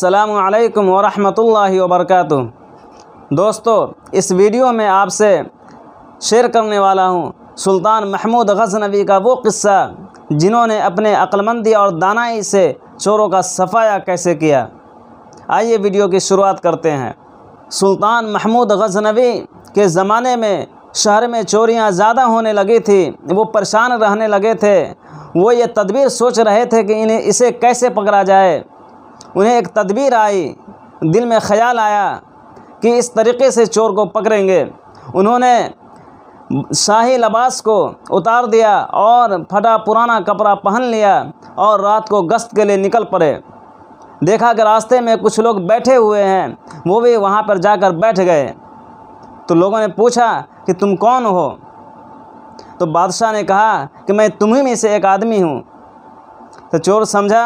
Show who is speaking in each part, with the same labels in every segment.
Speaker 1: असलकम वरहमतुल्लाहि वरक दोस्तों इस वीडियो में आपसे शेयर करने वाला हूँ सुल्तान महमूद गजनबी का वो क़स्सा जिन्होंने अपने अक्लमंदी और दानाई से चोरों का सफाया कैसे किया आइए वीडियो की शुरुआत करते हैं सुल्तान महमूद गजनबी के ज़माने में शहर में चोरियाँ ज़्यादा होने लगी थी वो परेशान रहने लगे थे वो ये तदबीर सोच रहे थे कि इन्हें इसे कैसे पकड़ा जाए उन्हें एक तदबीर आई दिल में ख्याल आया कि इस तरीके से चोर को पकड़ेंगे उन्होंने शाही लबास को उतार दिया और फटा पुराना कपड़ा पहन लिया और रात को गश्त के लिए निकल पड़े देखा कि रास्ते में कुछ लोग बैठे हुए हैं वो भी वहाँ पर जाकर बैठ गए तो लोगों ने पूछा कि तुम कौन हो तो बादशाह ने कहा कि मैं तुम्ही में से एक आदमी हूँ तो चोर समझा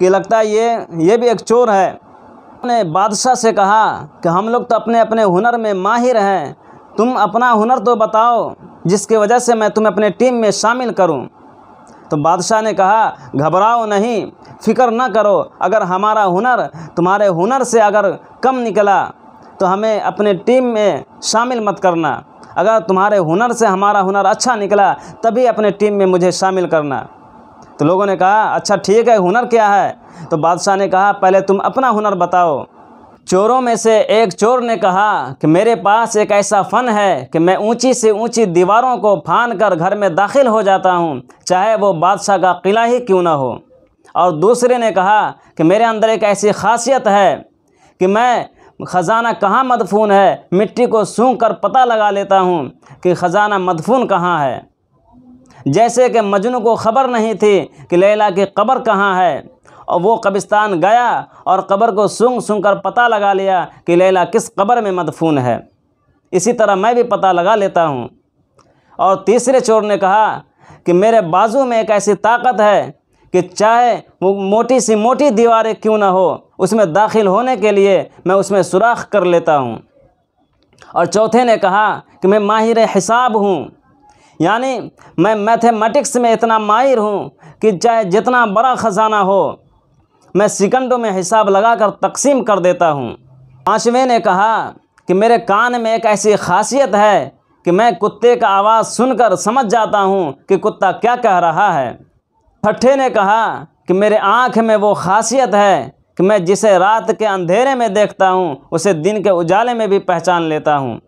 Speaker 1: कि लगता है ये ये भी एक चोर है उन्होंने बादशाह से कहा कि हम लोग तो अपने अपने हुनर में माहिर हैं तुम अपना हुनर तो बताओ जिसकी वजह से मैं तुम्हें अपने टीम में शामिल करूं तो बादशाह ने कहा घबराओ नहीं फिक्र ना करो अगर हमारा हुनर तुम्हारे हुनर से अगर कम निकला तो हमें अपने टीम में शामिल मत करना अगर तुम्हारे हुनर से हमारा हुनर अच्छा निकला तभी अपने टीम में मुझे शामिल करना तो लोगों ने कहा अच्छा ठीक है हुनर क्या है तो बादशाह ने कहा पहले तुम अपना हुनर बताओ चोरों में से एक चोर ने कहा कि मेरे पास एक ऐसा फ़न है कि मैं ऊंची से ऊंची दीवारों को फान कर घर में दाखिल हो जाता हूं, चाहे वो बादशाह का किला ही क्यों ना हो और दूसरे ने कहा कि मेरे अंदर एक ऐसी खासियत है कि मैं ख़जाना कहाँ मदफून है मिट्टी को सूंघ कर पता लगा लेता हूँ कि ख़जाना मदफून कहाँ है जैसे कि मजनू को खबर नहीं थी कि लैला की कब्र कहाँ है और वो कब्रिस्तान गया और कब्र को सूंघ सूंघ कर पता लगा लिया कि लैला किस कब्र में मदफून है इसी तरह मैं भी पता लगा लेता हूँ और तीसरे चोर ने कहा कि मेरे बाजू में एक ऐसी ताकत है कि चाहे वो मोटी सी मोटी दीवारें क्यों ना हो उसमें दाखिल होने के लिए मैं उसमें सुराख कर लेता हूँ और चौथे ने कहा कि मैं माहिर हिसाब हूँ यानी मैं मैथमेटिक्स में इतना माहिर हूँ कि चाहे जितना बड़ा ख़जाना हो मैं सेकंडों में हिसाब लगाकर तकसीम कर देता हूँ पाँचवें ने कहा कि मेरे कान में एक ऐसी खासियत है कि मैं कुत्ते का आवाज़ सुनकर समझ जाता हूँ कि कुत्ता क्या कह रहा है छठे ने कहा कि मेरे आँख में वो खासियत है कि मैं जिसे रात के अंधेरे में देखता हूँ उसे दिन के उजाले में भी पहचान लेता हूँ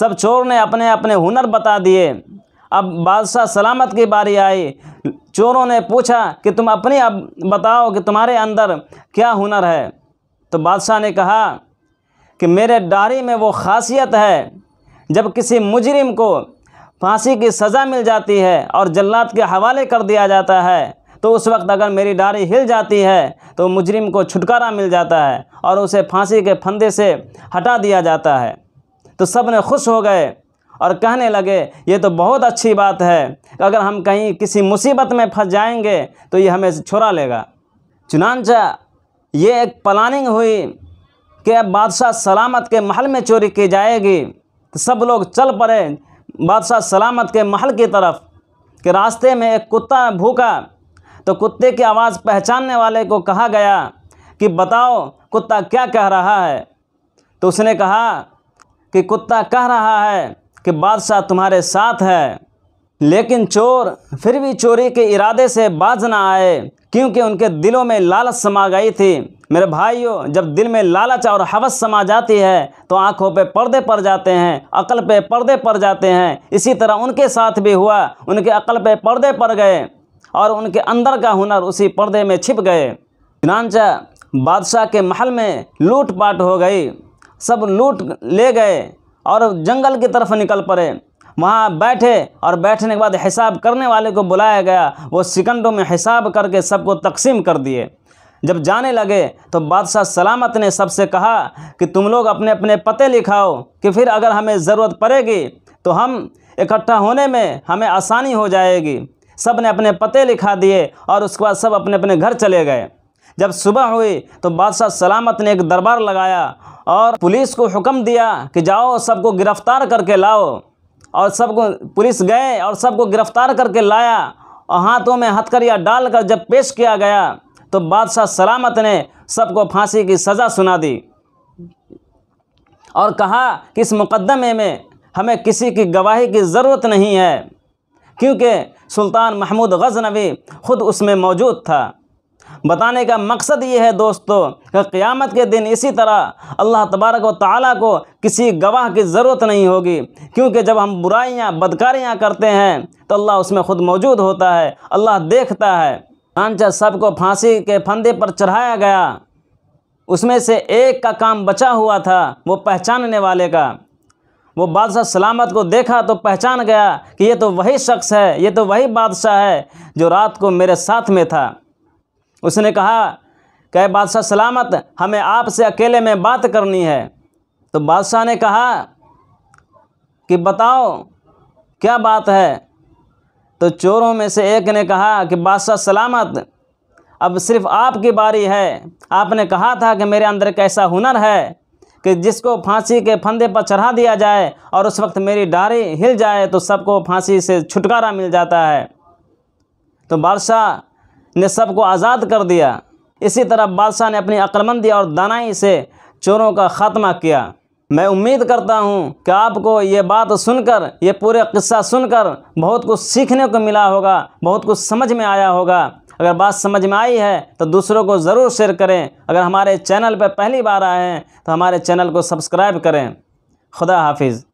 Speaker 1: सब चोर ने अपने अपने हुनर बता दिए अब बादशाह सलामत की बारी आई चोरों ने पूछा कि तुम अपने अब बताओ कि तुम्हारे अंदर क्या हुनर है तो बादशाह ने कहा कि मेरे डारी में वो खासियत है जब किसी मुजरिम को फांसी की सज़ा मिल जाती है और जल्लाद के हवाले कर दिया जाता है तो उस वक्त अगर मेरी डारी हिल जाती है तो मुजरिम को छुटकारा मिल जाता है और उसे फांसी के फंदे से हटा दिया जाता है तो सब ने खुश हो गए और कहने लगे ये तो बहुत अच्छी बात है अगर हम कहीं किसी मुसीबत में फंस जाएंगे तो ये हमें छुरा लेगा चुनानचा ये एक प्लानिंग हुई कि अब बादशाह सलामत के महल में चोरी की जाएगी तो सब लोग चल पड़े बादशाह सलामत के महल की तरफ कि रास्ते में एक कुत्ता भूखा तो कुत्ते की आवाज़ पहचानने वाले को कहा गया कि बताओ कुत्ता क्या कह रहा है तो उसने कहा कि कुत्ता कह रहा है कि बादशाह तुम्हारे साथ है लेकिन चोर फिर भी चोरी के इरादे से बाज ना आए क्योंकि उनके दिलों में लालच समा गई थी मेरे भाइयों जब दिल में लालच और हवस समा जाती है तो आंखों पे पर्दे पड़ पर जाते हैं अकल पे पर्दे पड़ पर जाते हैं इसी तरह उनके साथ भी हुआ उनके अकल पे पर्दे पड़ पर गए और उनके अंदर का हुनर उसी पर्दे में छिप गए चनानचा बादशाह के महल में लूट पाट हो गई सब लूट ले गए और जंगल की तरफ निकल पड़े वहाँ बैठे और बैठने के बाद हिसाब करने वाले को बुलाया गया वो सिकंडों में हिसाब करके सबको तकसीम कर दिए जब जाने लगे तो बादशाह सलामत ने सबसे कहा कि तुम लोग अपने अपने पते लिखाओ कि फिर अगर हमें ज़रूरत पड़ेगी तो हम इकट्ठा होने में हमें आसानी हो जाएगी सब ने अपने पते लिखा दिए और उसके बाद सब अपने अपने घर चले गए जब सुबह हुई तो बादशाह सलामत ने एक दरबार लगाया और पुलिस को हुक्म दिया कि जाओ सबको गिरफ़्तार करके लाओ और सबको पुलिस गए और सबको गिरफ़्तार करके लाया और हाथों में हथकरिया डालकर जब पेश किया गया तो बादशाह सलामत ने सबको फांसी की सज़ा सुना दी और कहा कि इस मुकदमे में हमें किसी की गवाही की ज़रूरत नहीं है क्योंकि सुल्तान महमूद गजनवी ख़ुद उसमें मौजूद था बताने का मकसद ये है दोस्तों कि क़्यामत के दिन इसी तरह अल्लाह तबारक व ताली को किसी गवाह की ज़रूरत नहीं होगी क्योंकि जब हम बुराइयाँ बदकारियाँ करते हैं तो अल्लाह उसमें ख़ुद मौजूद होता है अल्लाह देखता है नानचा सब को फांसी के फंदे पर चढ़ाया गया उसमें से एक का काम बचा हुआ था वो पहचानने वाले का वो बादशाह सलामत को देखा तो पहचान गया कि ये तो वही शख्स है ये तो वही बादशाह है जो रात को मेरे साथ में था उसने कहा कह बादशाह सलामत हमें आपसे अकेले में बात करनी है तो बादशाह ने कहा कि बताओ क्या बात है तो चोरों में से एक ने कहा कि बादशाह सलामत अब सिर्फ आपकी बारी है आपने कहा था कि मेरे अंदर एक ऐसा हुनर है कि जिसको फांसी के फंदे पर चढ़ा दिया जाए और उस वक्त मेरी डारी हिल जाए तो सबको फांसी से छुटकारा मिल जाता है तो बादशाह ने सबको आज़ाद कर दिया इसी तरह बादशाह ने अपनी अक्लमंदी और दानाई से चोरों का खात्मा किया मैं उम्मीद करता हूँ कि आपको ये बात सुनकर ये पूरे किस्सा सुनकर बहुत कुछ सीखने को मिला होगा बहुत कुछ समझ में आया होगा अगर बात समझ में आई है तो दूसरों को ज़रूर शेयर करें अगर हमारे चैनल पर पहली बार आए हैं तो हमारे चैनल को सब्सक्राइब करें खुदा हाफिज़